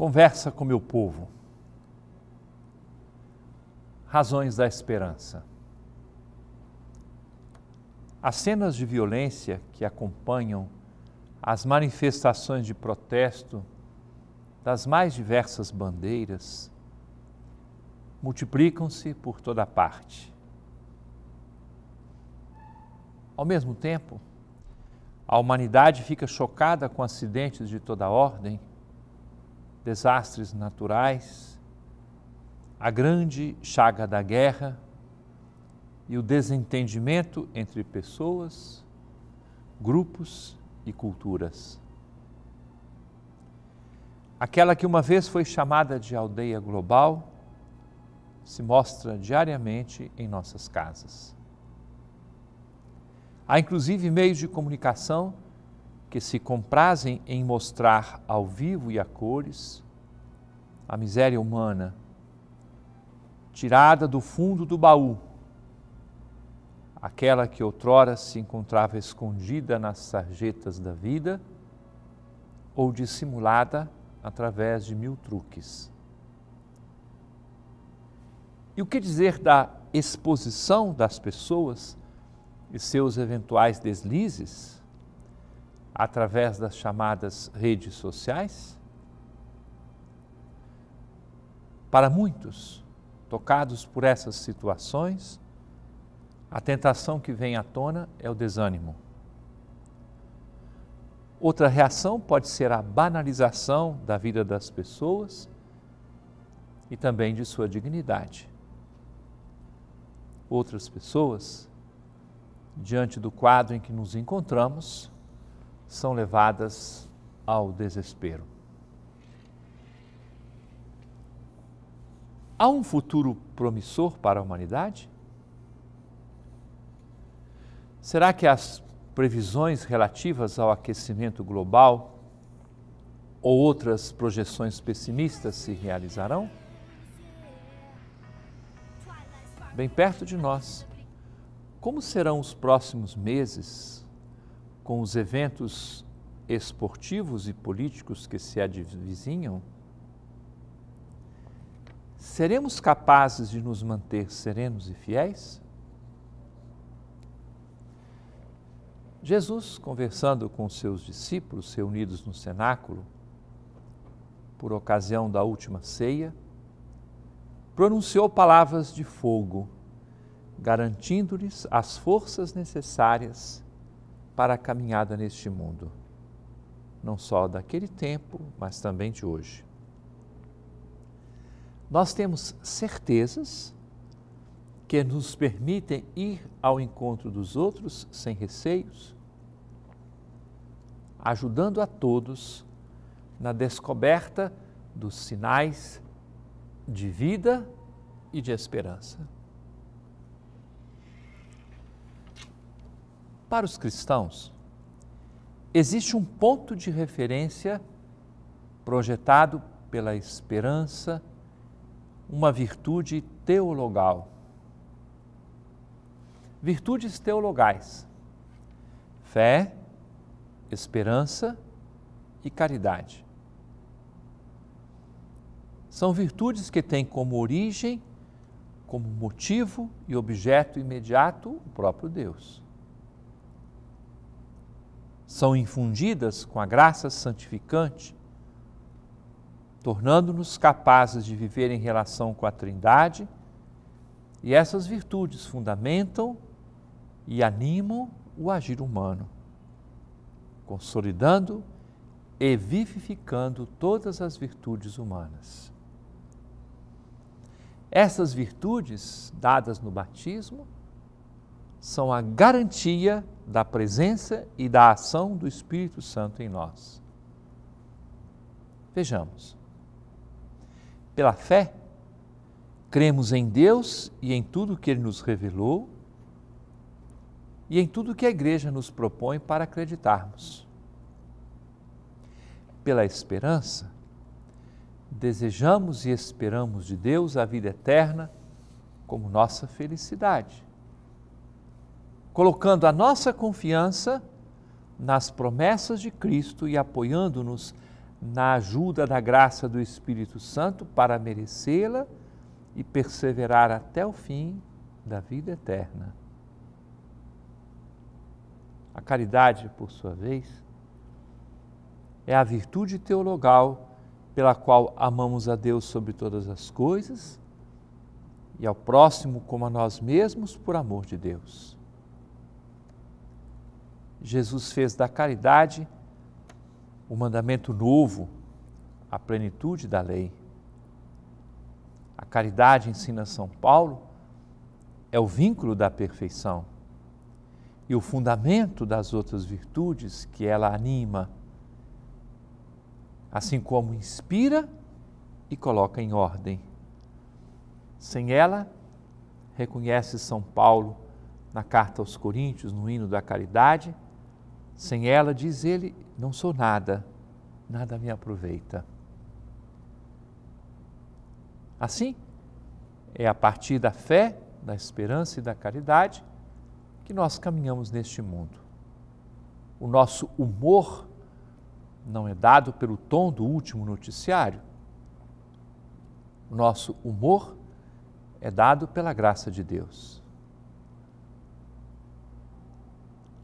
Conversa com meu povo. Razões da esperança. As cenas de violência que acompanham as manifestações de protesto das mais diversas bandeiras multiplicam-se por toda parte. Ao mesmo tempo, a humanidade fica chocada com acidentes de toda ordem desastres naturais, a grande chaga da guerra e o desentendimento entre pessoas, grupos e culturas. Aquela que uma vez foi chamada de aldeia global se mostra diariamente em nossas casas. Há inclusive meios de comunicação que se comprazem em mostrar ao vivo e a cores a miséria humana, tirada do fundo do baú, aquela que outrora se encontrava escondida nas sarjetas da vida ou dissimulada através de mil truques. E o que dizer da exposição das pessoas e seus eventuais deslizes? através das chamadas redes sociais? Para muitos, tocados por essas situações, a tentação que vem à tona é o desânimo. Outra reação pode ser a banalização da vida das pessoas e também de sua dignidade. Outras pessoas, diante do quadro em que nos encontramos, são levadas ao desespero. Há um futuro promissor para a humanidade? Será que as previsões relativas ao aquecimento global ou outras projeções pessimistas se realizarão? Bem perto de nós, como serão os próximos meses, com os eventos esportivos e políticos que se advizinham? Seremos capazes de nos manter serenos e fiéis? Jesus, conversando com seus discípulos reunidos no cenáculo, por ocasião da última ceia, pronunciou palavras de fogo, garantindo-lhes as forças necessárias para a caminhada neste mundo, não só daquele tempo, mas também de hoje. Nós temos certezas que nos permitem ir ao encontro dos outros sem receios, ajudando a todos na descoberta dos sinais de vida e de esperança. para os cristãos, existe um ponto de referência projetado pela esperança, uma virtude teologal. Virtudes teologais: fé, esperança e caridade. São virtudes que têm como origem, como motivo e objeto imediato o próprio Deus são infundidas com a graça santificante, tornando-nos capazes de viver em relação com a Trindade, e essas virtudes fundamentam e animam o agir humano, consolidando e vivificando todas as virtudes humanas. Essas virtudes dadas no batismo são a garantia da presença e da ação do Espírito Santo em nós. Vejamos. Pela fé, cremos em Deus e em tudo que Ele nos revelou e em tudo que a Igreja nos propõe para acreditarmos. Pela esperança, desejamos e esperamos de Deus a vida eterna como nossa felicidade colocando a nossa confiança nas promessas de Cristo e apoiando-nos na ajuda da graça do Espírito Santo para merecê-la e perseverar até o fim da vida eterna. A caridade, por sua vez, é a virtude teologal pela qual amamos a Deus sobre todas as coisas e ao próximo como a nós mesmos por amor de Deus. Jesus fez da caridade o mandamento novo, a plenitude da lei. A caridade, ensina São Paulo, é o vínculo da perfeição e o fundamento das outras virtudes que ela anima, assim como inspira e coloca em ordem. Sem ela, reconhece São Paulo na carta aos Coríntios, no hino da caridade, sem ela, diz ele, não sou nada, nada me aproveita. Assim, é a partir da fé, da esperança e da caridade que nós caminhamos neste mundo. O nosso humor não é dado pelo tom do último noticiário. O nosso humor é dado pela graça de Deus.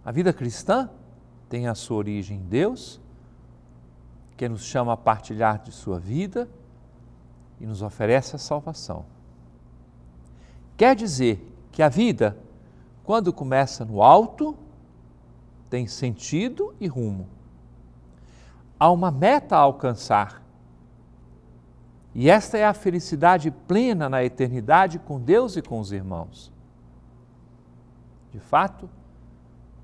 A vida cristã tem a sua origem em Deus, que nos chama a partilhar de sua vida e nos oferece a salvação. Quer dizer que a vida, quando começa no alto, tem sentido e rumo. Há uma meta a alcançar. E esta é a felicidade plena na eternidade com Deus e com os irmãos. De fato,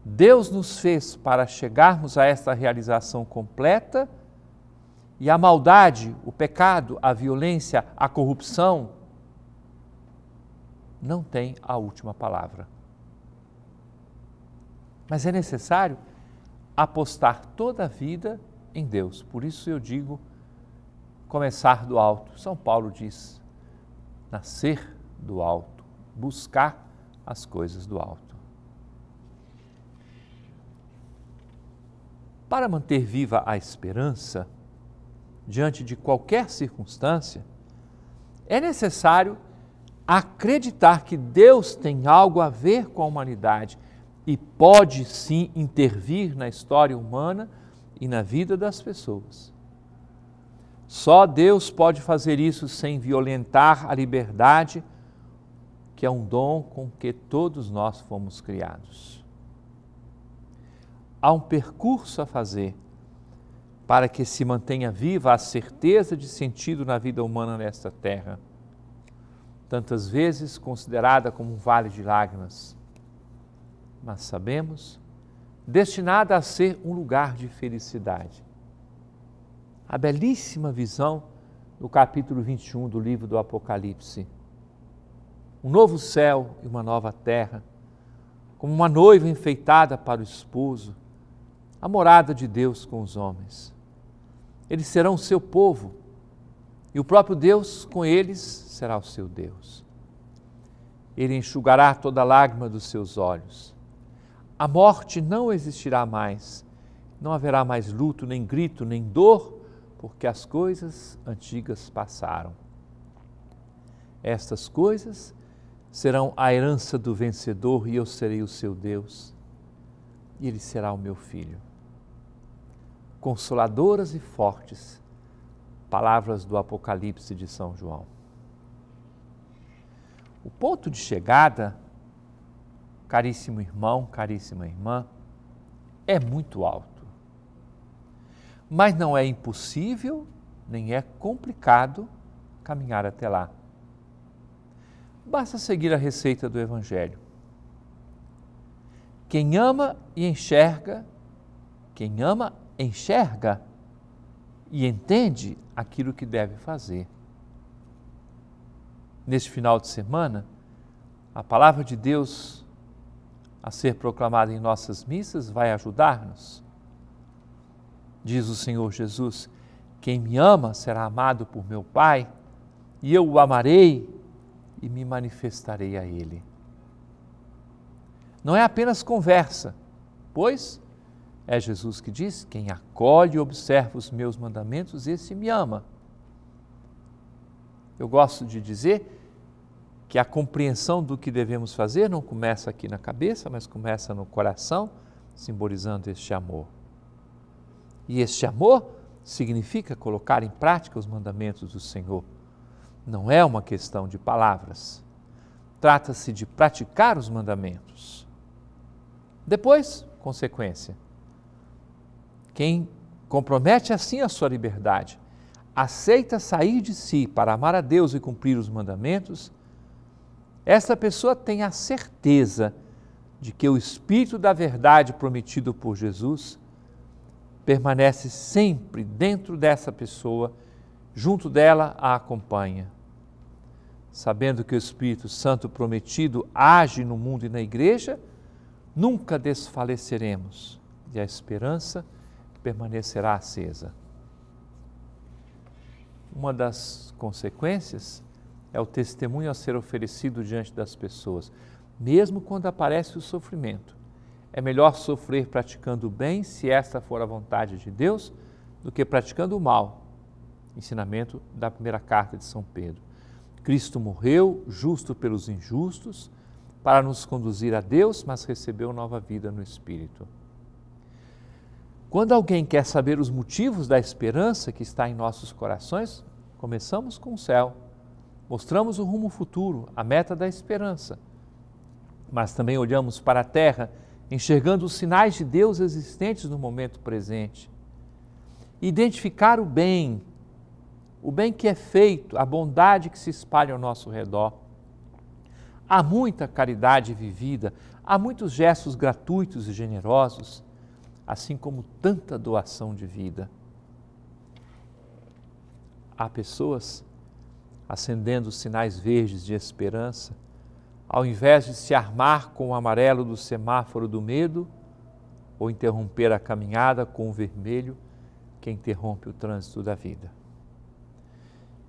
Deus nos fez para chegarmos a esta realização completa e a maldade, o pecado, a violência, a corrupção não tem a última palavra. Mas é necessário apostar toda a vida em Deus. Por isso eu digo começar do alto. São Paulo diz: nascer do alto, buscar as coisas do alto. Para manter viva a esperança, diante de qualquer circunstância, é necessário acreditar que Deus tem algo a ver com a humanidade e pode sim intervir na história humana e na vida das pessoas. Só Deus pode fazer isso sem violentar a liberdade, que é um dom com que todos nós fomos criados há um percurso a fazer para que se mantenha viva a certeza de sentido na vida humana nesta terra, tantas vezes considerada como um vale de lágrimas, mas sabemos, destinada a ser um lugar de felicidade. A belíssima visão do capítulo 21 do livro do Apocalipse. Um novo céu e uma nova terra, como uma noiva enfeitada para o esposo, a morada de Deus com os homens. Eles serão o seu povo e o próprio Deus com eles será o seu Deus. Ele enxugará toda lágrima dos seus olhos. A morte não existirá mais, não haverá mais luto, nem grito, nem dor, porque as coisas antigas passaram. Estas coisas serão a herança do vencedor e eu serei o seu Deus, e ele será o meu filho consoladoras e fortes, palavras do Apocalipse de São João. O ponto de chegada, caríssimo irmão, caríssima irmã, é muito alto. Mas não é impossível, nem é complicado caminhar até lá. Basta seguir a receita do Evangelho. Quem ama e enxerga, quem ama enxerga e entende aquilo que deve fazer. Neste final de semana, a palavra de Deus a ser proclamada em nossas missas vai ajudar-nos. Diz o Senhor Jesus: Quem me ama será amado por meu Pai, e eu o amarei e me manifestarei a Ele. Não é apenas conversa, pois é Jesus que diz: Quem acolhe e observa os meus mandamentos, esse me ama. Eu gosto de dizer que a compreensão do que devemos fazer não começa aqui na cabeça, mas começa no coração, simbolizando este amor. E este amor significa colocar em prática os mandamentos do Senhor. Não é uma questão de palavras. Trata-se de praticar os mandamentos. Depois, consequência, quem compromete assim a sua liberdade, aceita sair de si para amar a Deus e cumprir os mandamentos, essa pessoa tem a certeza de que o Espírito da Verdade prometido por Jesus permanece sempre dentro dessa pessoa, junto dela a acompanha. Sabendo que o Espírito Santo prometido age no mundo e na igreja, nunca desfaleceremos. E a esperança permanecerá acesa. Uma das consequências é o testemunho a ser oferecido diante das pessoas, mesmo quando aparece o sofrimento. É melhor sofrer praticando o bem, se esta for a vontade de Deus, do que praticando o mal. Ensinamento da primeira carta de São Pedro. Cristo morreu, justo pelos injustos, para nos conduzir a Deus, mas recebeu nova vida no Espírito. Quando alguém quer saber os motivos da esperança que está em nossos corações, começamos com o céu, mostramos o rumo futuro, a meta da esperança. Mas também olhamos para a terra, enxergando os sinais de Deus existentes no momento presente. Identificar o bem, o bem que é feito, a bondade que se espalha ao nosso redor. Há muita caridade vivida, há muitos gestos gratuitos e generosos assim como tanta doação de vida. Há pessoas acendendo sinais verdes de esperança, ao invés de se armar com o amarelo do semáforo do medo, ou interromper a caminhada com o vermelho que interrompe o trânsito da vida.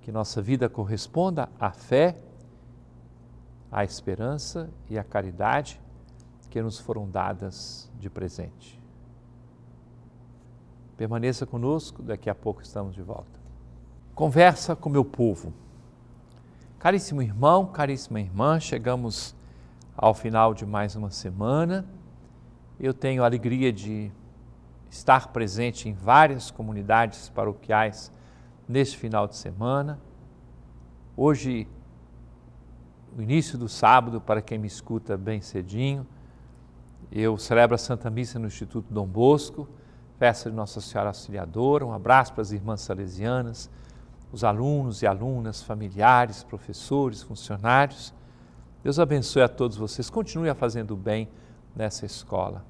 Que nossa vida corresponda à fé, à esperança e à caridade que nos foram dadas de presente. Permaneça conosco, daqui a pouco estamos de volta. Conversa com meu povo. Caríssimo irmão, caríssima irmã, chegamos ao final de mais uma semana. Eu tenho a alegria de estar presente em várias comunidades paroquiais neste final de semana. Hoje, o início do sábado, para quem me escuta bem cedinho, eu celebro a Santa Missa no Instituto Dom Bosco festa de Nossa Senhora Auxiliadora. Um abraço para as irmãs salesianas, os alunos e alunas, familiares, professores, funcionários. Deus abençoe a todos vocês. Continue a fazendo bem nessa escola.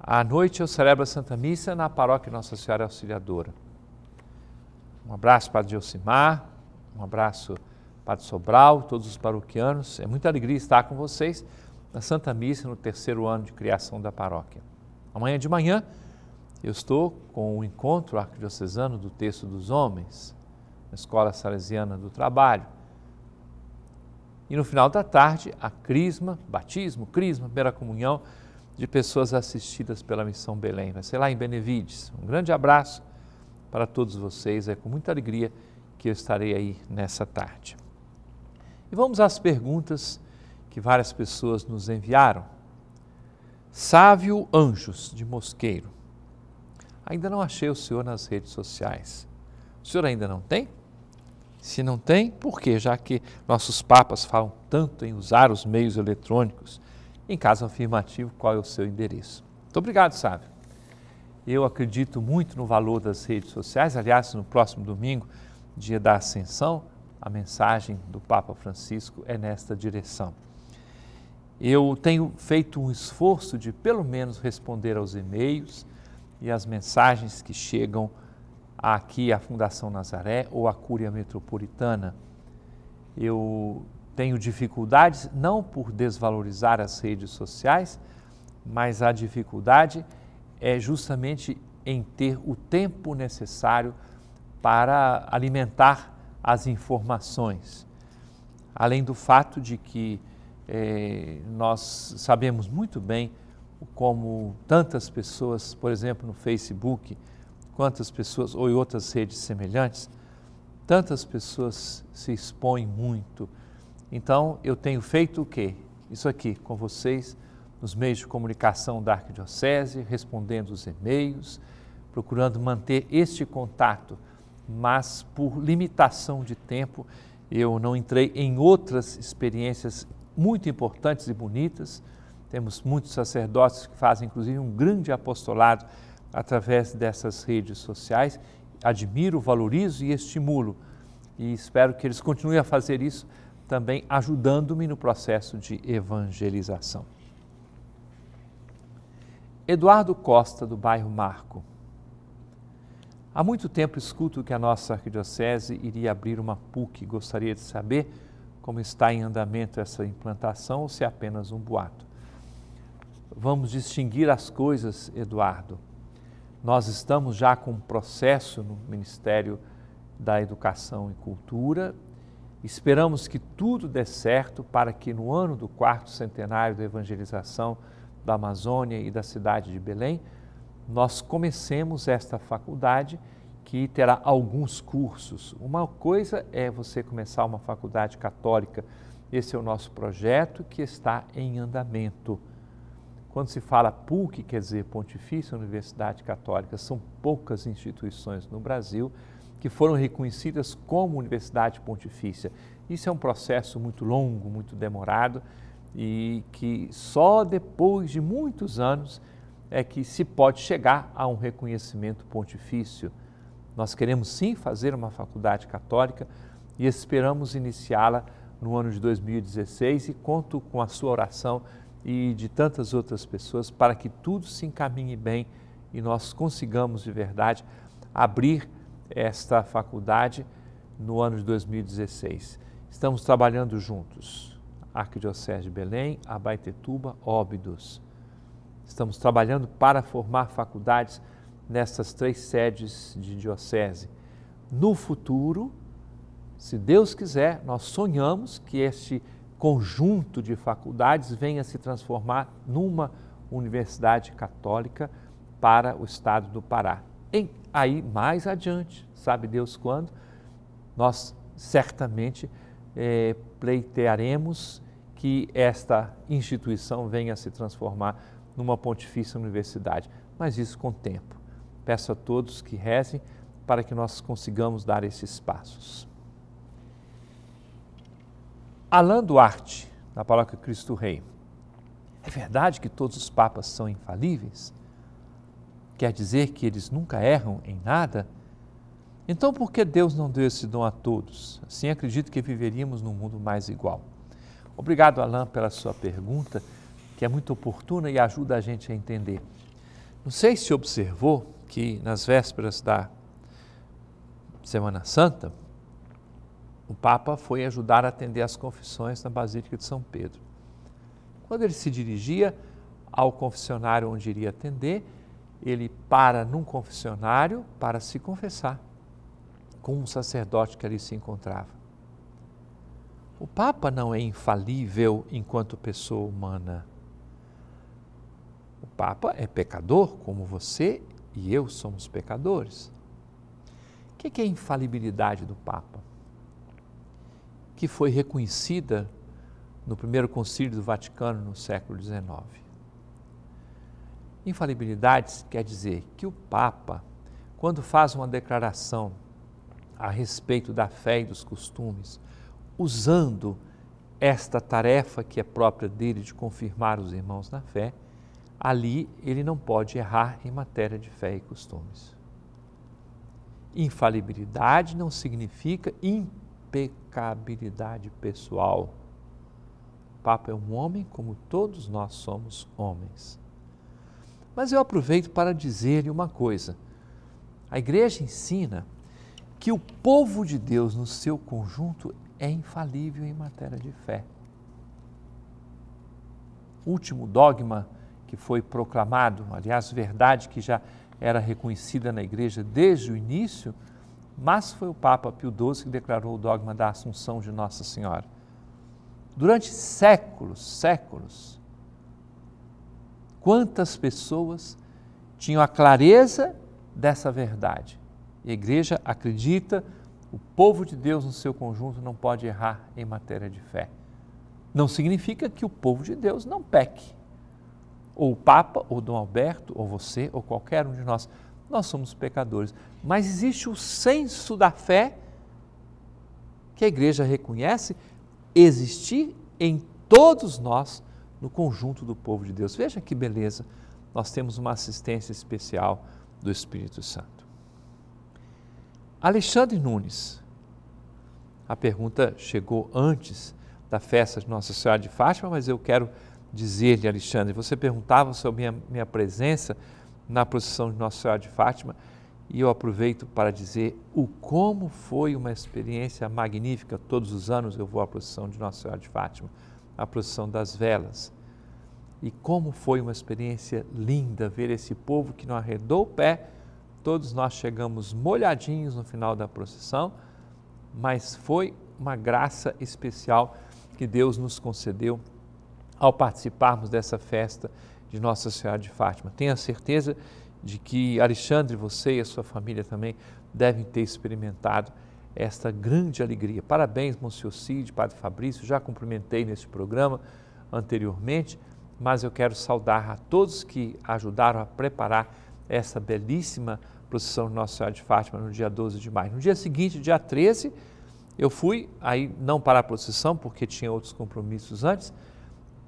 À noite eu celebro a Santa Missa na paróquia Nossa Senhora Auxiliadora. Um abraço para Diocimar, um abraço para Sobral, todos os paroquianos. É muita alegria estar com vocês na Santa Missa no terceiro ano de criação da paróquia. Amanhã de manhã eu estou com o encontro arquidiocesano do Texto dos Homens, na Escola Salesiana do Trabalho. E no final da tarde, a crisma, batismo, crisma, primeira comunhão de pessoas assistidas pela Missão Belém. Vai ser lá em Benevides. Um grande abraço para todos vocês. É com muita alegria que eu estarei aí nessa tarde. E vamos às perguntas que várias pessoas nos enviaram. Sávio Anjos, de Mosqueiro. Ainda não achei o senhor nas redes sociais. O senhor ainda não tem? Se não tem, por quê? Já que nossos papas falam tanto em usar os meios eletrônicos. Em caso afirmativo, qual é o seu endereço? Muito obrigado, Sávio. Eu acredito muito no valor das redes sociais. Aliás, no próximo domingo, dia da Ascensão, a mensagem do Papa Francisco é nesta direção. Eu tenho feito um esforço de pelo menos responder aos e-mails e às mensagens que chegam aqui à Fundação Nazaré ou à Cúria Metropolitana. Eu tenho dificuldades não por desvalorizar as redes sociais, mas a dificuldade é justamente em ter o tempo necessário para alimentar as informações. Além do fato de que eh, nós sabemos muito bem como tantas pessoas, por exemplo, no Facebook, quantas pessoas, ou em outras redes semelhantes, tantas pessoas se expõem muito. Então, eu tenho feito o quê? Isso aqui com vocês, nos meios de comunicação da Arquidiocese, respondendo os e-mails, procurando manter este contato, mas por limitação de tempo, eu não entrei em outras experiências muito importantes e bonitas. Temos muitos sacerdotes que fazem, inclusive, um grande apostolado através dessas redes sociais. Admiro, valorizo e estimulo. E espero que eles continuem a fazer isso também, ajudando-me no processo de evangelização. Eduardo Costa, do bairro Marco. Há muito tempo escuto que a nossa arquidiocese iria abrir uma PUC. Gostaria de saber como está em andamento essa implantação ou se é apenas um boato. Vamos distinguir as coisas, Eduardo. Nós estamos já com um processo no Ministério da Educação e Cultura. Esperamos que tudo dê certo para que no ano do quarto centenário da evangelização da Amazônia e da cidade de Belém, nós comecemos esta faculdade que terá alguns cursos. Uma coisa é você começar uma faculdade católica. Esse é o nosso projeto que está em andamento. Quando se fala PUC, quer dizer Pontifícia Universidade Católica, são poucas instituições no Brasil que foram reconhecidas como Universidade Pontifícia. Isso é um processo muito longo, muito demorado e que só depois de muitos anos é que se pode chegar a um reconhecimento pontifício. Nós queremos sim fazer uma faculdade católica e esperamos iniciá-la no ano de 2016 e conto com a sua oração e de tantas outras pessoas para que tudo se encaminhe bem e nós consigamos de verdade abrir esta faculdade no ano de 2016. Estamos trabalhando juntos, Arquidiocese de Belém, Abaetetuba, Óbidos. Estamos trabalhando para formar faculdades nessas três sedes de diocese. No futuro, se Deus quiser, nós sonhamos que este conjunto de faculdades venha se transformar numa universidade católica para o estado do Pará. E aí, mais adiante, sabe Deus quando, nós certamente é, pleitearemos que esta instituição venha se transformar numa pontifícia universidade, mas isso com tempo. Peço a todos que rezem para que nós consigamos dar esses passos. Alain Duarte, na paróquia Cristo Rei. É verdade que todos os papas são infalíveis? Quer dizer que eles nunca erram em nada? Então, por que Deus não deu esse dom a todos? Assim, acredito que viveríamos num mundo mais igual. Obrigado, Alain, pela sua pergunta, que é muito oportuna e ajuda a gente a entender. Não sei se observou, que nas vésperas da Semana Santa, o Papa foi ajudar a atender as confissões na Basílica de São Pedro. Quando ele se dirigia ao confessionário onde iria atender, ele para num confessionário para se confessar com um sacerdote que ali se encontrava. O Papa não é infalível enquanto pessoa humana. O Papa é pecador como você e eu somos pecadores. O que é a infalibilidade do Papa? Que foi reconhecida no primeiro concílio do Vaticano no século XIX. Infalibilidade quer dizer que o Papa, quando faz uma declaração a respeito da fé e dos costumes, usando esta tarefa que é própria dele de confirmar os irmãos na fé, ali ele não pode errar em matéria de fé e costumes. Infalibilidade não significa impecabilidade pessoal. O Papa é um homem como todos nós somos homens. Mas eu aproveito para dizer-lhe uma coisa. A igreja ensina que o povo de Deus no seu conjunto é infalível em matéria de fé. último dogma que foi proclamado, aliás, verdade que já era reconhecida na igreja desde o início, mas foi o Papa Pio XII que declarou o dogma da Assunção de Nossa Senhora. Durante séculos, séculos, quantas pessoas tinham a clareza dessa verdade? A igreja acredita, o povo de Deus no seu conjunto não pode errar em matéria de fé. Não significa que o povo de Deus não peque, ou o Papa, ou Dom Alberto, ou você, ou qualquer um de nós, nós somos pecadores. Mas existe o senso da fé que a igreja reconhece existir em todos nós, no conjunto do povo de Deus. Veja que beleza, nós temos uma assistência especial do Espírito Santo. Alexandre Nunes, a pergunta chegou antes da festa de Nossa Senhora de Fátima, mas eu quero dizer-lhe, Alexandre, você perguntava sobre minha, minha presença na procissão de Nossa Senhora de Fátima e eu aproveito para dizer o como foi uma experiência magnífica. Todos os anos eu vou à procissão de Nossa Senhora de Fátima, à procissão das velas. E como foi uma experiência linda ver esse povo que não arredou o pé. Todos nós chegamos molhadinhos no final da procissão, mas foi uma graça especial que Deus nos concedeu ao participarmos dessa festa de Nossa Senhora de Fátima. Tenha certeza de que Alexandre, você e a sua família também devem ter experimentado esta grande alegria. Parabéns, Monsenhor Cid, Padre Fabrício, já cumprimentei neste programa anteriormente, mas eu quero saudar a todos que ajudaram a preparar essa belíssima procissão de Nossa Senhora de Fátima no dia 12 de maio. No dia seguinte, dia 13, eu fui, aí não para a procissão, porque tinha outros compromissos antes,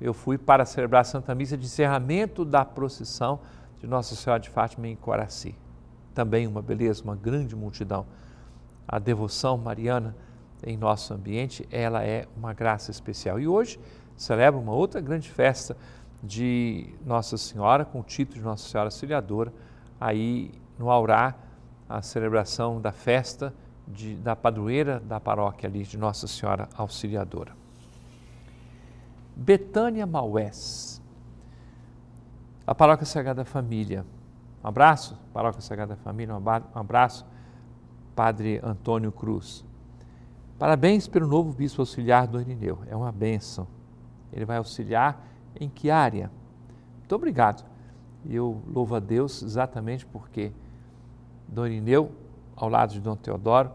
eu fui para celebrar a Santa Missa de encerramento da procissão de Nossa Senhora de Fátima em Coraci. Também uma beleza, uma grande multidão. A devoção mariana em nosso ambiente, ela é uma graça especial. E hoje celebra uma outra grande festa de Nossa Senhora, com o título de Nossa Senhora Auxiliadora, aí no Aurá, a celebração da festa de, da padroeira da paróquia ali de Nossa Senhora Auxiliadora. Betânia Maués, a Paróquia Sagrada Família. Um abraço, Paróquia Sagrada Família, um abraço, Padre Antônio Cruz. Parabéns pelo novo bispo auxiliar do Irineu, é uma bênção. Ele vai auxiliar em que área? Muito obrigado. eu louvo a Deus exatamente porque Dom Irineu, ao lado de Dom Teodoro,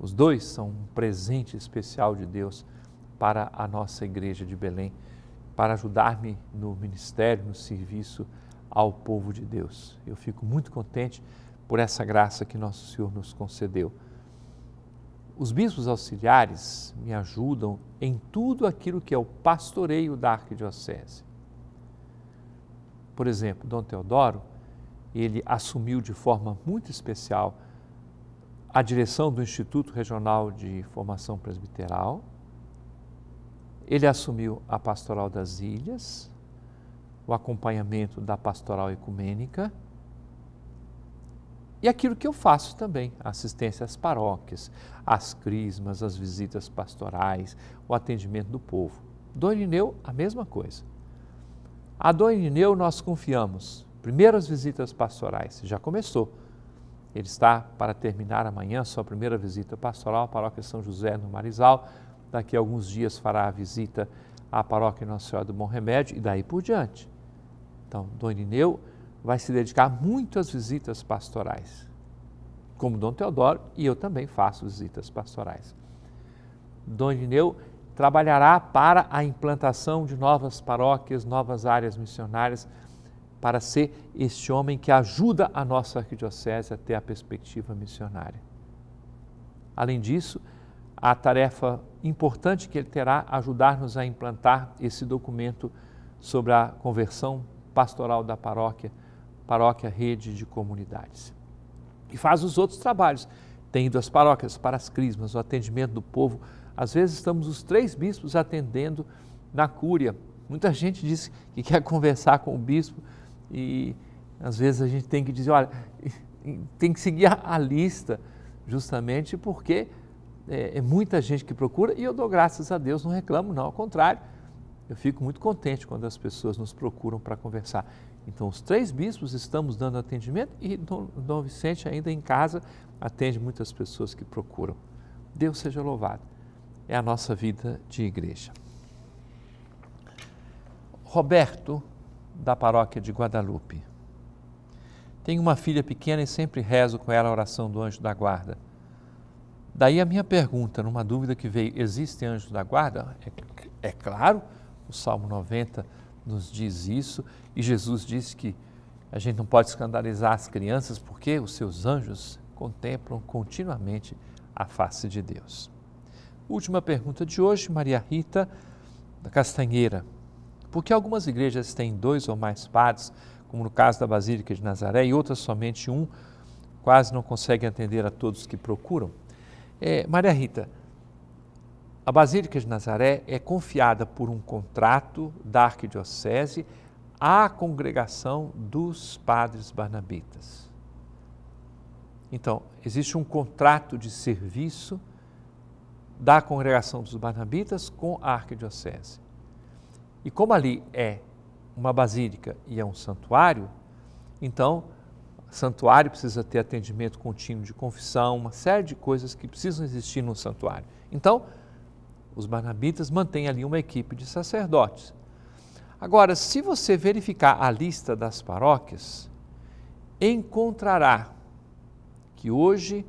os dois são um presente especial de Deus para a nossa igreja de Belém, para ajudar-me no ministério, no serviço ao povo de Deus. Eu fico muito contente por essa graça que nosso Senhor nos concedeu. Os bispos auxiliares me ajudam em tudo aquilo que é o pastoreio da arquidiocese. Por exemplo, Dom Teodoro, ele assumiu de forma muito especial a direção do Instituto Regional de Formação Presbiteral, ele assumiu a pastoral das ilhas, o acompanhamento da pastoral ecumênica e aquilo que eu faço também, assistência às paróquias, às crismas, às visitas pastorais, o atendimento do povo. Dom Irineu, a mesma coisa. A Dom Irineu nós confiamos. Primeiras visitas pastorais, já começou. Ele está para terminar amanhã sua primeira visita pastoral à paróquia São José no Marizal daqui a alguns dias fará a visita à paróquia Nossa Senhora do Bom Remédio e daí por diante. Então, Dom Irineu vai se dedicar muito às visitas pastorais, como Dom Teodoro e eu também faço visitas pastorais. Dom Irineu trabalhará para a implantação de novas paróquias, novas áreas missionárias, para ser este homem que ajuda a nossa arquidiocese a ter a perspectiva missionária. Além disso, a tarefa importante que ele terá ajudar-nos a implantar esse documento sobre a conversão pastoral da paróquia, paróquia rede de comunidades. E faz os outros trabalhos, tem ido às paróquias para as crismas, o atendimento do povo. Às vezes estamos os três bispos atendendo na cúria. Muita gente diz que quer conversar com o bispo e às vezes a gente tem que dizer, olha, tem que seguir a lista, justamente porque é, é, muita gente que procura e eu dou graças a Deus, não reclamo, não. Ao contrário, eu fico muito contente quando as pessoas nos procuram para conversar. Então, os três bispos estamos dando atendimento e Dom, Dom Vicente, ainda em casa, atende muitas pessoas que procuram. Deus seja louvado. É a nossa vida de igreja. Roberto, da paróquia de Guadalupe. Tenho uma filha pequena e sempre rezo com ela a oração do anjo da guarda. Daí a minha pergunta, numa dúvida que veio, existem anjos da guarda? É, é claro, o Salmo 90 nos diz isso, e Jesus disse que a gente não pode escandalizar as crianças porque os seus anjos contemplam continuamente a face de Deus. Última pergunta de hoje, Maria Rita da Castanheira. Por que algumas igrejas têm dois ou mais padres, como no caso da Basílica de Nazaré, e outras somente um, quase não conseguem atender a todos que procuram? É, Maria Rita, a Basílica de Nazaré é confiada por um contrato da Arquidiocese à congregação dos padres barnabitas. Então, existe um contrato de serviço da congregação dos barnabitas com a Arquidiocese. E como ali é uma basílica e é um santuário, então santuário precisa ter atendimento contínuo de confissão, uma série de coisas que precisam existir num santuário. Então, os barnabitas mantêm ali uma equipe de sacerdotes. Agora, se você verificar a lista das paróquias, encontrará que hoje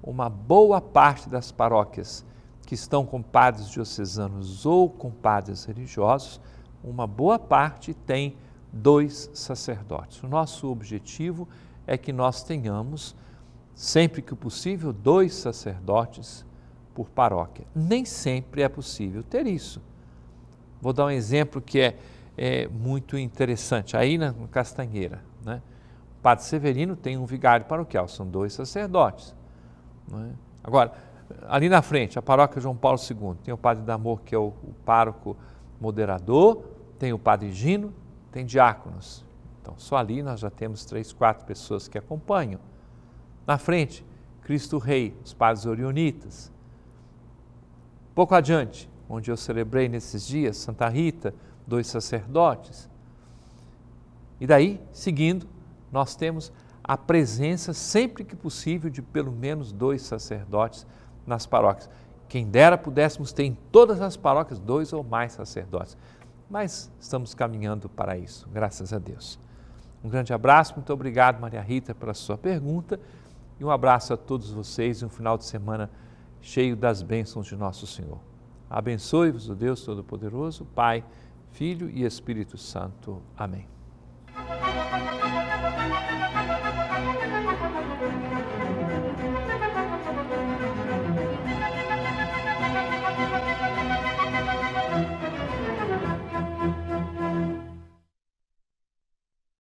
uma boa parte das paróquias que estão com padres diocesanos ou com padres religiosos, uma boa parte tem dois sacerdotes. O nosso objetivo é é que nós tenhamos, sempre que possível, dois sacerdotes por paróquia. Nem sempre é possível ter isso. Vou dar um exemplo que é, é muito interessante. Aí na Castanheira, né? o Padre Severino tem um vigário paroquial, são dois sacerdotes. Né? Agora, ali na frente, a paróquia João Paulo II, tem o Padre Damor, que é o, o pároco moderador, tem o Padre Gino, tem diáconos. Então, só ali nós já temos três, quatro pessoas que acompanham. Na frente, Cristo Rei, os padres orionitas. Pouco adiante, onde eu celebrei nesses dias, Santa Rita, dois sacerdotes. E daí, seguindo, nós temos a presença, sempre que possível, de pelo menos dois sacerdotes nas paróquias. Quem dera pudéssemos ter em todas as paróquias dois ou mais sacerdotes. Mas estamos caminhando para isso, graças a Deus. Um grande abraço, muito obrigado, Maria Rita, pela sua pergunta. E um abraço a todos vocês e um final de semana cheio das bênçãos de nosso Senhor. Abençoe-vos o Deus Todo-Poderoso, Pai, Filho e Espírito Santo. Amém.